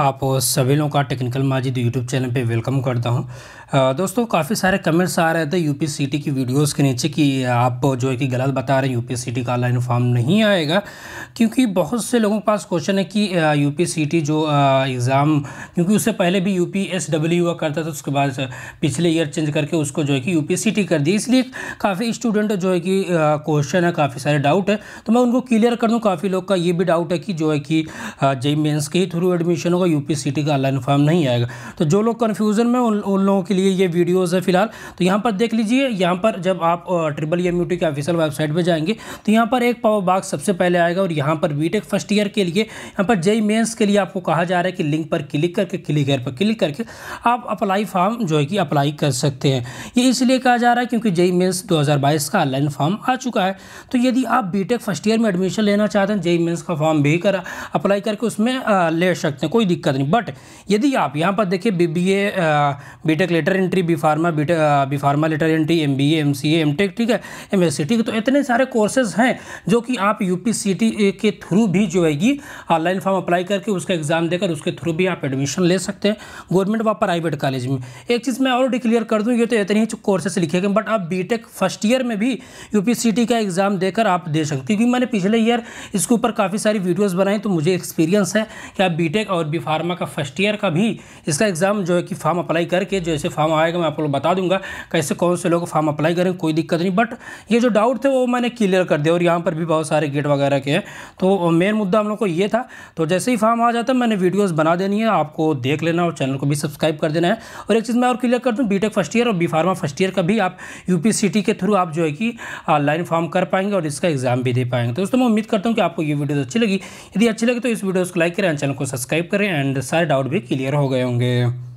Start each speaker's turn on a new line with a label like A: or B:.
A: आप सभी लोगों का टेक्निकल माजिद यूट्यूब चैनल पे वेलकम करता हूँ दोस्तों काफ़ी सारे कमेंट्स आ रहे थे यूपीसीटी की वीडियोस के नीचे कि आप जो है कि गलत बता रहे हैं यूपीसीटी का ऑनलाइन फॉर्म नहीं आएगा क्योंकि बहुत से लोगों के पास क्वेश्चन है कि यूपीसीटी जो एग्ज़ाम क्योंकि उससे पहले भी यू पी हुआ करता था उसके बाद पिछले ईयर चेंज करके उसको जो है कि यू कर दी इसलिए काफ़ी स्टूडेंट जो है कि क्वेश्चन है काफ़ी सारे डाउट है तो मैं उनको क्लियर कर दूँ काफ़ी लोग का ये भी डाउट है कि जो है कि जई मेन्स के ही थ्रू एडमिशन होगा हुआ यूपीसीटी का ऑनलाइन फॉर्म नहीं आएगा तो जो लोग कन्फ्यूज़न में उन, उन लोगों के लिए ये वीडियोज़ है फिलहाल तो यहाँ पर देख लीजिए यहाँ पर जब आप ट्रिपल एम की ऑफिशियल वेबसाइट पर जाएंगे तो यहाँ पर एक पावर बाग सबसे पहले आएगा और यहाँ पर बी फर्स्ट ईयर के लिए यहाँ पर जई मेन्स के लिए आपको कहा जा रहा है कि लिंक पर क्लिक करके क्लिक एयर पर क्लिक करके आप अप्लाई फॉर्म जो है कि अप्लाई कर सकते हैं ये इसलिए कहा जा रहा है क्योंकि जई मेन्स दो का ऑनलाइन फॉर्म आ चुका है तो यदि आप बी फर्स्ट ईयर में एडमिशन लेना चाहते हैं जई मेन्स का फॉर्म भी कर अप्लाई करके उसमें ले सकते हैं कोई दिक्कत नहीं बट यदि आप यहाँ पर देखिए B B A BTech lateral entry B pharma BTech B pharma lateral entry M B A M C M tech ठीक है एम एस सी ठीक है तो इतने सारे कोर्सेज हैं जो कि आप यू पी सी टी के थ्रू भी जो है ऑनलाइन फॉर्म अप्लाई करके उसका एग्ज़ाम देकर उसके थ्रू भी आप एडमिशन ले सकते हैं गवर्नमेंट व प्राइवेट कॉलेज में एक चीज़ मैं और डिक्लेयर कर दूँ ये तो इतने ही कोर्सेस लिखे गए बट आप बीटेक फर्स्ट ईयर में भी टी का एग्ज़ाम देकर आप दे सकते हैं क्योंकि मैंने पिछले ईयर इसके ऊपर काफ़ी सारी वीडियोज बनाई तो मुझे एक्सपीरियंस है कि आप बीटेक और बी फार्मा का फर्स्ट ईयर का भी इसका एग्ज़ाम जो है कि फॉर्म अप्लाई करके जैसे फॉर्म आएगा मैं आप लोग बता दूंगा कैसे कौन से लोग फॉर्म अप्लाई करें कोई दिक्कत नहीं बट ये जो डाउट थे वो मैंने क्लियर कर दिया और यहाँ पर भी बहुत सारे गेट वगैरह के हैं तो मेन मुद्दा हम लोग को ये था तो जैसे ही फॉर्म आ जाता मैंने वीडियोज़ बना देनी है आपको देख लेना और चैनल को भी सब्सक्राइब कर देना है और एक चीज़ मैं और क्लियर कर दूँ बी फर्स्ट ईयर और बी फार्मा फर्स्ट ईयर का भी आप यू के थ्रू आप जो है कि ऑनलाइन फॉर्म कर पाएंगे और इसका एग्ज़ाम भी दे पाएंगे तो दोस्तों मैं उम्मीद करता हूँ कि आपको ये वीडियो अच्छी लगी यदि अच्छी लगी तो इस वीडियोज़ को लाइक करें चैनल को सब्सक्राइब करें एंड सारे डाउट भी क्लियर हो गए होंगे